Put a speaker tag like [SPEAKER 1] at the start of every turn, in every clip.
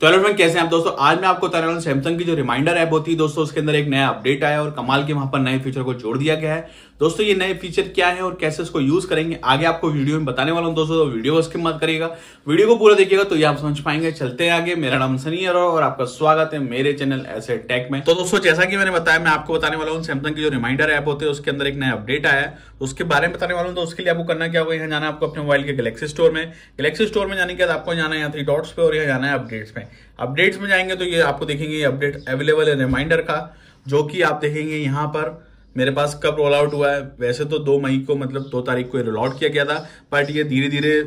[SPEAKER 1] तो hello friend कैसे हैं आप दोस्तों आज मैं आपको बता सैमसंग की जो रिमाइंडर ऐप होती है दोस्तों उसके अंदर एक नया अपडेट आया और कमाल के वहां पर नए फीचर को जोड़ दिया गया है दोस्तों ये नए फीचर क्या है और कैसे इसको यूज करेंगे आगे आपको वीडियो में बताने वाला हूँ दोस्तों तो वीडियो उसके मत करिएगा वीडियो को पूरा देखिएगा तो ये आप समझ पाएंगे चलते हैं आगे मेरा नाम सनी अरो और आपका स्वागत है मेरे चैनल ऐसे टेक में तो दोस्तों जैसा कि मैंने बताया मैं आपको बताने वाला हूँ सैमसंग की जो रिमाइंडर ऐप होती है उसके अंदर एक नया अपडेट आया उसके बारे में बताने वाला हूँ तो उसके लिए आपको करना क्या होगा यहाँ जाना आपको अपने मोबाइल के गलेक्सी स्टोर में गलेक्सी स्टोर में जाने के बाद आपको जाना है यहाँ थ्री डॉट्स पे और यहाँ जाना है अपडेट्स में है अपडेट्स में जाएंगे तो ये आपको देखेंगे ये अपडेट अवेलेबल है रिमाइंडर का जो कि आप देखेंगे यहाँ पर मेरे पास कब रोल आउट हुआ है वैसे तो दो मई को मतलब दो तारीख को रोल आउट किया गया था बट ये धीरे धीरे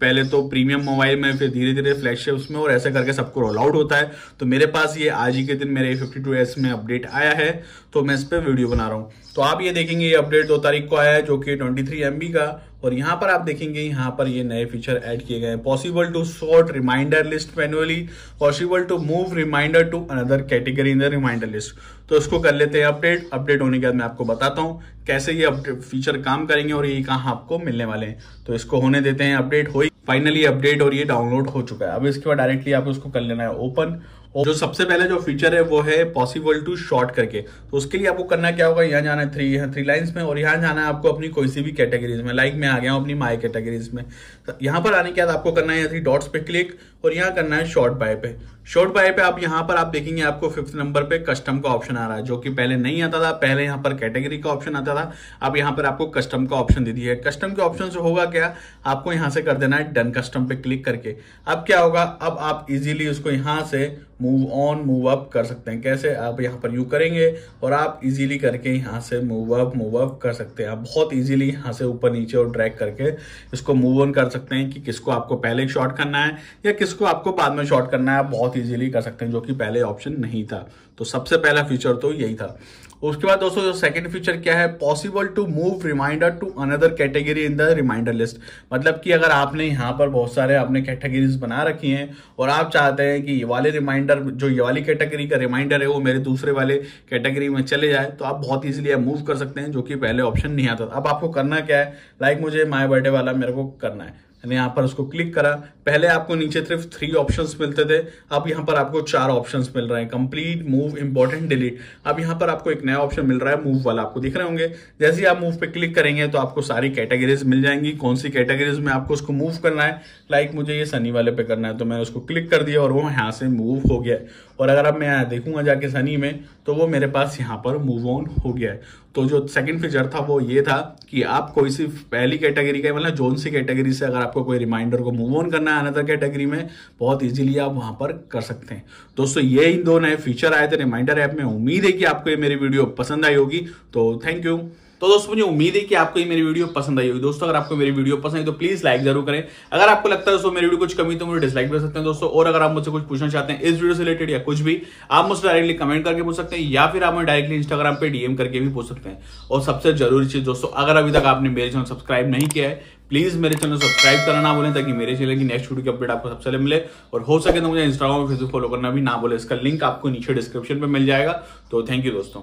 [SPEAKER 1] पहले तो प्रीमियम मोबाइल में फिर धीरे धीरे फ्लैगशिप्स में और ऐसे करके सबको रोल आउट होता है तो मेरे पास ये आज ही के दिन मेरे फिफ्टी टू एस में अपडेट आया है तो मैं इस पर वीडियो बना रहा हूँ तो आप ये देखेंगे ये अपडेट दो तारीख को आया है जो कि ट्वेंटी थ्री एम बी का और यहां पर आप देखेंगे यहां पर ये नए फीचर ऐड किए गए हैं possible to sort reminder list manually possible to move reminder to another category in the reminder list तो इसको कर लेते हैं अपडेट अपडेट होने के बाद मैं आपको बताता हूं कैसे ये फीचर काम करेंगे और ये कहां आपको मिलने वाले हैं तो इसको होने देते हैं अपडेट हो फाइनली अपडेट और ये डाउनलोड हो चुका है अब इसके बाद डायरेक्टली आप उसको कर लेना है ओपन जो सबसे पहले जो फीचर है वो है पॉसिबल टू शॉर्ट करके तो उसके लिए आपको करना क्या होगा यहाँ जाना है थ्री यहाँ थ्री लाइन्स में और यहाँ जाना है आपको अपनी कोई सी भी कैटेगरीज में लाइक मैं आ गया हूँ अपनी माई कैटेगरीज में तो यहाँ पर आने के बाद आपको करना है थ्री डॉट्स पे क्लिक और यहाँ करना है शॉर्ट बाय पे शॉर्ट बाय पे आप यहाँ पर आप देखेंगे आपको फिफ्थ नंबर पे कस्टम का ऑप्शन आ रहा है जो कि पहले नहीं आता था पहले यहाँ पर कैटेगरी का ऑप्शन आता था अब यहाँ पर आपको कस्टम का ऑप्शन दे दिया है कस्टम के ऑप्शन से होगा क्या आपको यहाँ से कर देना है डन कस्टम पे क्लिक करके अब क्या होगा अब आप इजीली उसको यहाँ से मूव ऑन मूव अप कर सकते हैं कैसे आप यहाँ पर यू करेंगे और आप इजीली करके यहाँ से मूव अप मूव अप कर सकते हैं आप बहुत इजीली यहाँ से ऊपर नीचे और ड्रैग करके इसको मूव ऑन कर सकते हैं कि किसको आपको पहले शॉर्ट करना है या किसको आपको बाद में शॉर्ट करना है आप बहुत ईजिली कर सकते हैं जो कि पहले ऑप्शन नहीं था तो सबसे पहला फीचर तो यही था उसके बाद दोस्तों जो सेकंड फीचर क्या है possible to move reminder to another category in the reminder list मतलब कि अगर आपने यहाँ पर बहुत सारे आपने कैटेगरीज बना रखी हैं और आप चाहते हैं कि ये वाले रिमाइंडर जो ये वाली कैटेगरी का रिमाइंडर है वो मेरे दूसरे वाले कैटेगरी में चले जाए तो आप बहुत ईजिली मूव कर सकते हैं जो कि पहले ऑप्शन नहीं आता अब आपको करना क्या है लाइक like मुझे माई बर्थडे वाला मेरे को करना है मैंने यहाँ पर उसको क्लिक करा पहले आपको नीचे सिर्फ थ्री ऑप्शंस मिलते थे अब यहाँ पर आपको चार ऑप्शंस मिल रहे हैं कंप्लीट मूव इंपॉर्टेंट डिलीट अब यहाँ पर आपको एक नया ऑप्शन मिल रहा है मूव वाला आपको दिख रहे होंगे जैसे ही आप मूव पे क्लिक करेंगे तो आपको सारी कैटेगरीज मिल जाएंगी कौन सी कैटेगरीज में आपको उसको मूव करना है लाइक like मुझे ये सनी वाले पे करना है तो मैंने उसको क्लिक कर दिया और वो यहाँ से मूव हो गया और अगर अब मैं यहाँ देखूंगा जाके सनी में तो वो मेरे पास यहाँ पर मूव ऑन हो गया है तो जो सेकंड फीचर था वो ये था कि आप कोई सी पहली कैटेगरी का मतलब जोन सी कैटेगरी से अगर आपको कोई रिमाइंडर को मूव ऑन करना है अनदर कैटेगरी में बहुत इजीली आप वहां पर कर सकते हैं दोस्तों ये इन दो नए फीचर आए थे रिमाइंडर ऐप में उम्मीद है कि आपको ये मेरी वीडियो पसंद आई होगी तो थैंक यू तो दोस्तों मुझे उम्मीद है कि आपको ये मेरी वीडियो पसंद आई होगी दोस्तों अगर आपको मेरी वीडियो पसंद आई तो प्लीज लाइक जरूर करें अगर आपको लगता है दोस्तों मेरी वीडियो कुछ कमी तो मुझे डिसलाइक कर सकते हैं दोस्तों और अगर आप मुझसे कुछ पूछना चाहते हैं इस वीडियो से रिलेटेड या कुछ भी आप मुझसे डायरेक्टली कमेंट करके पूछ सकते हैं या फिर आप डायरेक्टली इंस्टाग्राम पर डीएम करके भी पूछ सकते हैं और सबसे जरूरी चीज दोस्तों अगर अभी तक आपने मेरे चैनल सब्सक्राइब नहीं किया है प्लीज मेरे चैनल सब्सक्राइब करना ना भूलें ताकि मेरे चैनल की नेक्स्ट वीडियो की अपडेट आपको सबसे मिले और हो सके तो मुझे इंस्टाग्राम और फेसबुक फॉलो करना भी ना बोले इसका लिंक आपको नीचे डिस्क्रिप्शन में मिल जाएगा तो थैंक यू दोस्तों